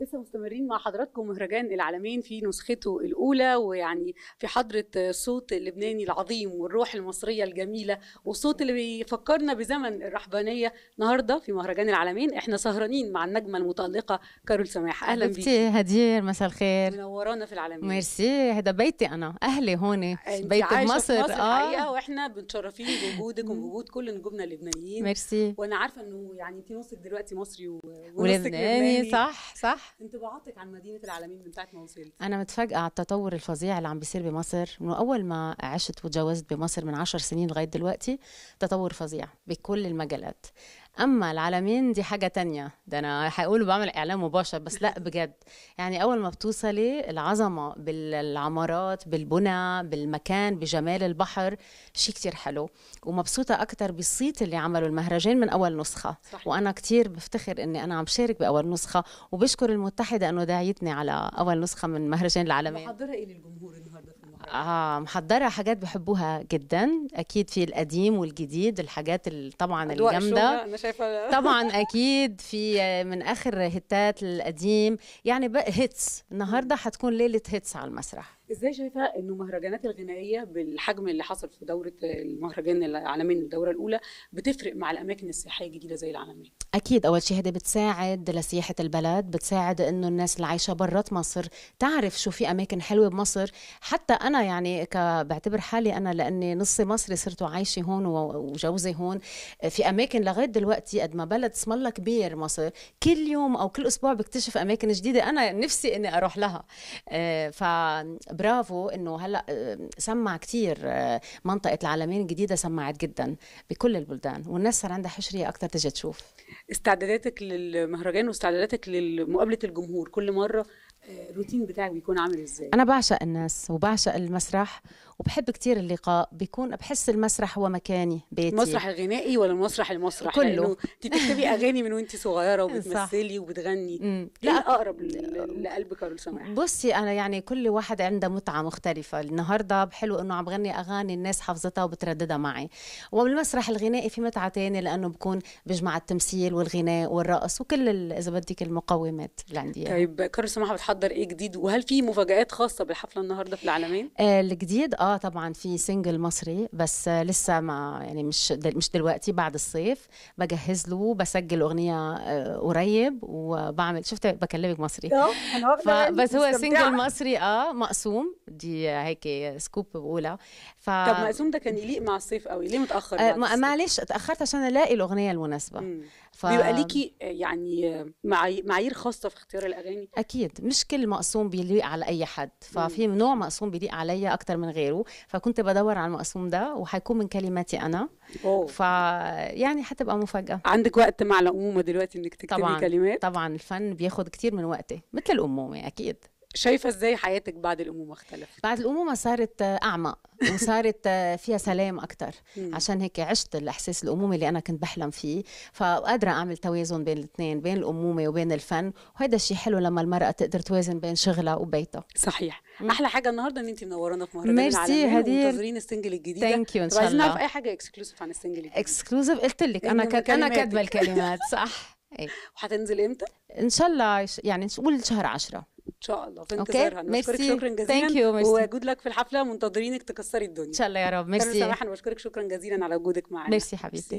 لسه مستمرين مع حضراتكم مهرجان العالمين في نسخته الاولى ويعني في حضره الصوت اللبناني العظيم والروح المصريه الجميله والصوت اللي بيفكرنا بزمن الرحبانيه النهارده في مهرجان العالمين احنا سهرانين مع النجمه المتالقه كارول سماح اهلا بيك هدير مساء الخير منورانا في العالمين ميرسي هذا بيتي انا اهلي هون في مصر اه الحقيقه واحنا متشرفين بوجودك وبوجود كل نجومنا اللبنانيين ميرسي وانا عارفه انه يعني انت نصك دلوقتي مصري ونصك لبناني صح صح انطباعاتك عن مدينه العالمين من ساعه ما وصلت انا متفاجئه على التطور الفظيع اللي عم بيصير بمصر من اول ما عشت وتجوزت بمصر من عشر سنين لغايه دلوقتي تطور فظيع بكل المجالات اما العلمين دي حاجه تانية ده انا هقول بعمل اعلان مباشر بس لا بجد يعني اول ما بتوصلي العظمه بالعمارات بالبنى بالمكان بجمال البحر شيء كتير حلو ومبسوطه اكتر بالصيت اللي عملوا المهرجان من اول نسخه صحيح. وانا كتير بفتخر اني انا عم شارك باول نسخه وبشكر المتحده انه داعيتني على اول نسخه من مهرجان العالمين محضره الى الجمهور النهارده اه محضره حاجات بحبوها جدا اكيد في القديم والجديد الحاجات طبعا الجامده انا شايفه طبعا اكيد في من اخر هتات القديم يعني بقى هيتس النهارده هتكون ليله هيتس على المسرح ازاي شايفه انه مهرجانات الغنائيه بالحجم اللي حصل في دوره المهرجان العالمي الدوره الاولى بتفرق مع الاماكن السياحيه الجديده زي العالميه اكيد اول شيء هذا بتساعد لسياحه البلد بتساعد انه الناس اللي عايشه برات مصر تعرف شو في اماكن حلوه بمصر حتى انا يعني ك... بعتبر حالي انا لاني نصي مصري صرت عايشه هون وجوزي هون في اماكن لغايه دلوقتي قد ما بلد اسم الله كبير مصر كل يوم او كل اسبوع بكتشف اماكن جديده انا نفسي اني اروح لها آه، ف برافو انه هلا آه، سمع كثير آه، منطقه العالمين الجديده سمعت جدا بكل البلدان والناس صار عندها حشريه اكثر تجي تشوف استعداداتك للمهرجان واستعداداتك لمقابله الجمهور كل مره آه، الروتين بتاعك بيكون عامل ازاي انا بعشق الناس وبعشق المسرح وبحب كثير اللقاء بيكون بحس المسرح هو مكاني بيتي المسرح الغنائي ولا المسرح المسرح كله انت بتكتبي اغاني من وانت صغيره وبتمثلي وبتغني إيه لا اقرب لقلب كارل سماح بصي انا يعني كل واحد عنده متعه مختلفه النهارده بحلو انه عم بغني اغاني الناس حافظتها وبترددها معي وبالمسرح الغنائي في متعه تانية لانه بكون بجمع التمثيل والغناء والرقص وكل اذا بدك المقومات اللي عندي يعني. طيب كارل سماح بتحضر ايه جديد وهل في مفاجات خاصه بالحفله النهارده في العالمين آه الجديد آه، اه طبعا في سنجل مصري بس لسه ما يعني مش دل مش دلوقتي بعد الصيف بجهز له بسجل اغنيه آه، قريب وبعمل شفت بكلمك مصري بس هو سنجل مصري اه مقسوم دي هيك سكوب اولى ف... طب مقسوم ده كان يليق مع الصيف قوي ليه متاخر آه معلش اتاخرت عشان الاقي الاغنيه المناسبه ف... بيبقى ليكي آه، يعني آه، معايير خاصه في اختيار الاغاني اكيد مش كل مقسوم بيليق على اي حد ففي نوع مقسوم بيليق عليا اكتر من غيره بيعملوه فكنت بدور على المقسوم ده وهيكون من كلماتي انا ف فيعني هتبقى مفاجاه عندك وقت مع الامومه دلوقتي انك تكتبي طبعًا. كلمات طبعا الفن بياخد كتير من وقتي مثل الامومه اكيد شايفه ازاي حياتك بعد الامومه اختلفت بعد الامومه صارت اعمق وصارت فيها سلام اكثر عشان هيك عشت الاحساس الامومه اللي انا كنت بحلم فيه فقادره اعمل توازن بين الاثنين بين الامومه وبين الفن وهذا الشيء حلو لما المراه تقدر توازن بين شغلها وبيتها صحيح مم. احلى حاجه النهارده ان انت منورانا في مهرجان ميرسي هدير منتظرين السنجل الجديد ثانك يو ان شاء الله عايزين نعرف اي حاجه اكسكلوسيف عن السنجل الجديد اكسكلوسيف قلت لك انا كد... انا كاتبه الكلمات صح إيه. وهتنزل امتى ان شاء الله يعني نقول شهر 10 ان شاء الله في انتظارها نشكرك شكرا جزيلا وجود لك في الحفله منتظرينك تكسري الدنيا ان شاء الله يا رب ميرسي سماحه انا بشكرك شكرا جزيلا على وجودك معانا ميرسي حبيبتي